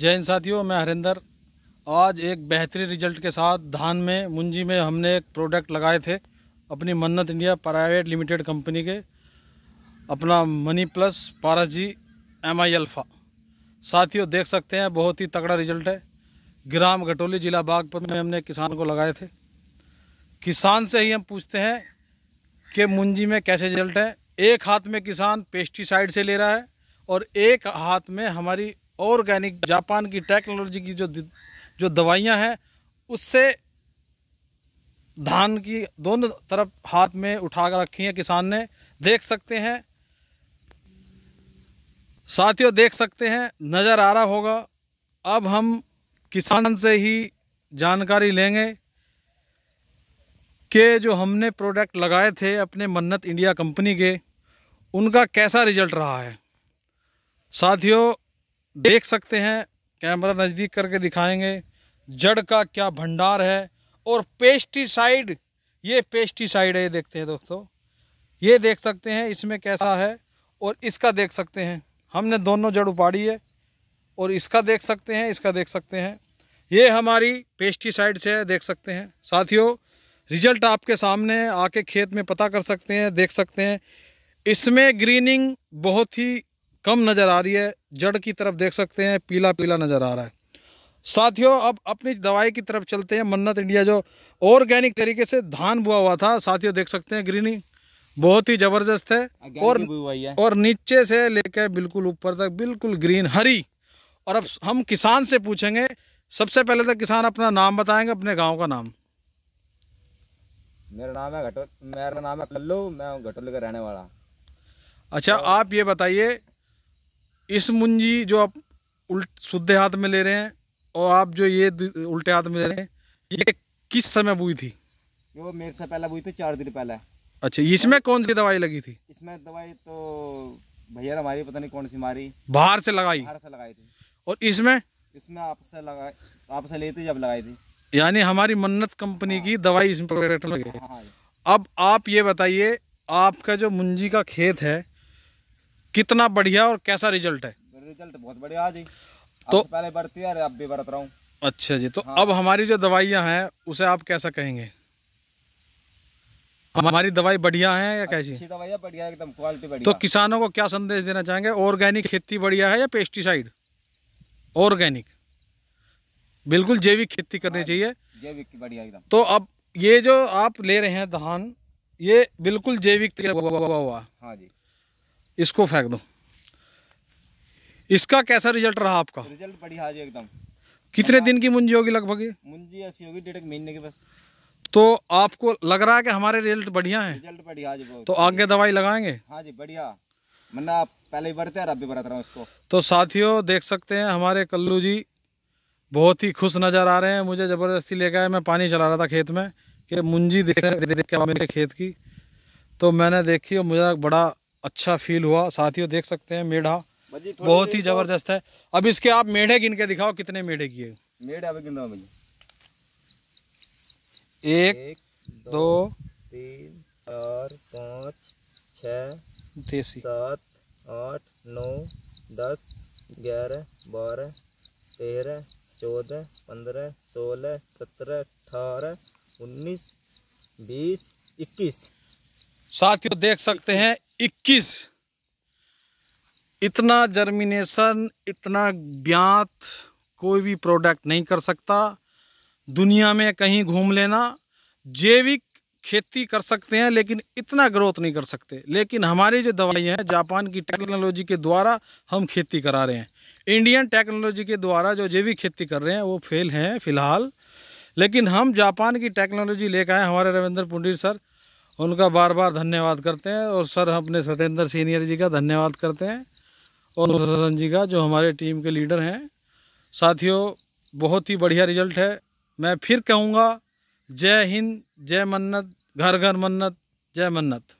जय हिंद साथियों मैं हरिंदर आज एक बेहतरीन रिजल्ट के साथ धान में मुंजी में हमने एक प्रोडक्ट लगाए थे अपनी मन्नत इंडिया प्राइवेट लिमिटेड कंपनी के अपना मनी प्लस पारा जी एम आई अल्फ़ा साथियों देख सकते हैं बहुत ही तगड़ा रिजल्ट है ग्राम घटोली जिला बागपत में हमने किसान को लगाए थे किसान से ही हम पूछते हैं कि मुंजी में कैसे रिजल्ट है एक हाथ में किसान पेस्टिसाइड से ले रहा है और एक हाथ में हमारी ऑर्गेनिक जापान की टेक्नोलॉजी की जो जो दवाइयां हैं उससे धान की दोनों तरफ हाथ में उठा कर रखी हैं किसान ने देख सकते हैं साथियों देख सकते हैं नज़र आ रहा होगा अब हम किसान से ही जानकारी लेंगे कि जो हमने प्रोडक्ट लगाए थे अपने मन्नत इंडिया कंपनी के उनका कैसा रिजल्ट रहा है साथियों देख सकते हैं कैमरा नज़दीक करके दिखाएंगे जड़ का क्या भंडार है और पेस्टिसाइड ये पेस्टिसाइड है ये देखते हैं दोस्तों ये देख सकते हैं इसमें कैसा है और इसका देख सकते हैं हमने दोनों जड़ उपाड़ी है और इसका देख सकते हैं इसका देख सकते हैं ये हमारी पेस्टिसाइड से है देख सकते हैं साथियों रिजल्ट आपके सामने आके खेत में पता कर सकते हैं देख सकते हैं इसमें ग्रीनिंग बहुत ही कम नज़र आ रही है जड़ की तरफ देख सकते हैं पीला पीला नज़र आ रहा है साथियों अब अपनी दवाई की तरफ चलते हैं मन्नत इंडिया जो ऑर्गेनिक तरीके से धान बुआ हुआ था साथियों देख सकते हैं ग्रीनिंग बहुत ही ज़बरदस्त है और है। और नीचे से लेकर बिल्कुल ऊपर तक बिल्कुल ग्रीन हरी और अब हम किसान से पूछेंगे सबसे पहले तो किसान अपना नाम बताएंगे अपने गांव का नाम मेरा नाम है घटो मेरा नाम है कल्लू मैं घटोल का रहने वाला अच्छा आप ये बताइए इस मुंजी जो आप उल्ट शुद्ध हाथ में ले रहे हैं और आप जो ये उल्टे हाथ में ले रहे हैं ये किस समय बुई थी वो मेरे से पहले बुई थी चार दिन पहले अच्छा इसमें कौन सी दवाई लगी थी इसमें दवाई तो भैया हमारी पता नहीं कौन सी मारी बाहर से लगाई बाहर से लगाई थी और इसमें इसमें आपसे लगाई आपसे ली थी जब लगाई थी यानी हमारी मन्नत कंपनी की हाँ। दवाई इसमें हाँ, हाँ। अब आप ये बताइए आपका जो मुंजी का खेत है कितना बढ़िया और कैसा रिजल्ट है रिजल्ट बहुत बढ़िया जी तो पहले बढ़ती है अब भी बरत रहा हूँ अच्छा जी तो हाँ। अब हमारी जो दवाइयाँ हैं उसे आप कैसा कहेंगे हमारी दवाई बढ़िया है या कैसी अच्छी दवाई बढ़िया एकदम क्वालिटी बढ़िया तो किसानों को क्या संदेश देना चाहेंगे ऑर्गेनिक खेती बढ़िया है या पेस्टिसाइड ऑर्गेनिक बिल्कुल जैविक खेती करनी हाँ चाहिए जैविक बढ़िया एकदम तो अब ये जो आप ले रहे हैं धान ये बिल्कुल जैविक हुआ हाँ जी इसको फेंक दो इसका कैसा रिजल्ट रहा आपका रिजल्ट बढ़िया जी एकदम कितने दिन की मुंजी होगी लगभग मुंजी ऐसी होगी डेढ़ महीने के बस तो आपको लग रहा है कि हमारे रिजल्ट बढ़िया है रिजल्ट बढ़िया जी तो आगे दवाई लगाएंगे हाँ जी बढ़िया आप पहले ही बरते हैं अब भी बरत रहा हूँ इसको तो साथियों देख सकते हैं हमारे कल्लू जी बहुत ही खुश नज़र आ रहे हैं मुझे ज़बरदस्ती लेके आए मैं पानी चला रहा था खेत में कि मुंजी देख रहे खेत की तो मैंने देखी और मुझे बड़ा अच्छा फील हुआ साथियों देख सकते हैं मेढ़ा बहुत ही तो जबरदस्त है अब इसके आप मेढ़े गिन के दिखाओ कितने मेढ़े किए मेढ़े गिन दो भैया एक दो तीन चार पाँच छ देसी सात आठ नौ दस ग्यारह बारह तेरह चौदह पंद्रह सोलह सत्रह अठारह उन्नीस बीस इक्कीस साथियों देख सकते हैं इक्कीस इतना जर्मिनेशन इतना ज्ञात कोई भी प्रोडक्ट नहीं कर सकता दुनिया में कहीं घूम लेना जैविक खेती कर सकते हैं लेकिन इतना ग्रोथ नहीं कर सकते लेकिन हमारी जो दवाइयाँ हैं जापान की टेक्नोलॉजी के द्वारा हम खेती करा रहे हैं इंडियन टेक्नोलॉजी के द्वारा जो जैविक खेती कर रहे हैं वो फेल हैं फिलहाल लेकिन हम जापान की टेक्नोलॉजी लेकर आए हमारे रविंद्र पुंडीर सर उनका बार बार धन्यवाद करते हैं और सर अपने सत्येंद्र सीनियर जी का धन्यवाद करते हैं और रतन जी का जो हमारे टीम के लीडर हैं साथियों बहुत ही बढ़िया रिजल्ट है मैं फिर कहूँगा जय हिंद जय मन्नत घर घर मन्नत जय मन्नत